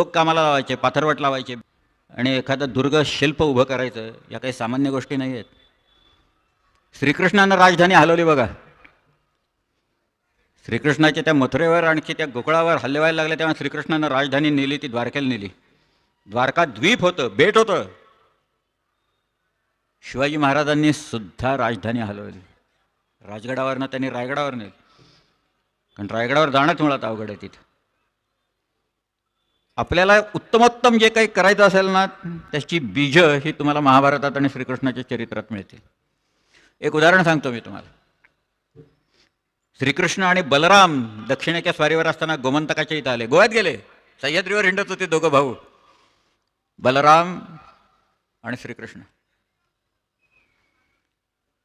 लोक कामाला लावायचे पाथरवट लावायचे आणि एखादं दुर्ग शिल्प उभं करायचं या काही सामान्य गोष्टी नाही आहेत श्रीकृष्णानं राजधानी हलवली बघा श्रीकृष्णाच्या त्या मथुरेवर आणखी त्या गोकुळावर व्हायला लागले तेव्हा श्रीकृष्णानं राजधानी नेली ती द्वारकेला नेली द्वारका द्वीप होतं बेट होतं शिवाजी महाराजांनी सुद्धा राजधानी हलवली राजगडावरनं त्यांनी रायगडावर नेली कारण रायगडावर जाणंच मुळात अवघड आहे तिथं आपल्याला उत्तमोत्तम जे काही करायचं असेल ना त्याची बीज ही तुम्हाला महाभारतात आणि श्रीकृष्णाच्या चरित्रात मिळतील एक उदाहरण सांगतो मी तुम्हाला श्रीकृष्ण आणि बलराम दक्षिणेच्या स्वारीवर असताना गोमंतकाच्या इथं आले गोव्यात गेले सह्याद्रीवर हिंडत होते दोघं भाऊ बलराम आणि श्रीकृष्ण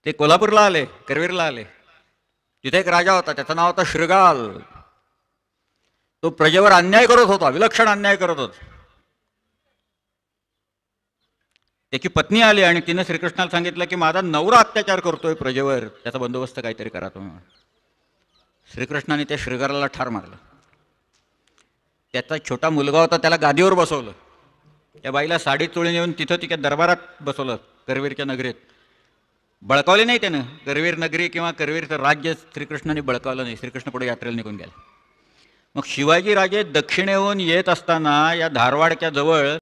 ते कोल्हापूरला आले करवीरला आले तिथे एक राजा होता त्याचं नाव होतं श्रीगाल तो प्रजेवर अन्याय करत होता विलक्षण अन्याय करत होता त्याची पत्नी आली आणि तिने श्रीकृष्णाला सांगितलं की माझा नवरा अत्याचार करतोय प्रजेवर त्याचा बंदोबस्त काहीतरी करा तुम्ही श्रीकृष्णाने त्या श्रीगराला ठार मारलं त्याचा छोटा मुलगा होता त्याला गादीवर बसवलं त्या बाईला साडी चोळी नेऊन तिथं तिच्या दरबारात बसवलं करवीरच्या नगरीत बळकावले नाही त्यानं करवीर नगरी किंवा करवीरचं राज्य श्रीकृष्णाने बळकावलं नाही श्रीकृष्ण पुढे यात्रेला निघून गेला मग शिवाजीराजे दक्षिणेहून येत असताना या धारवाडच्या जवळ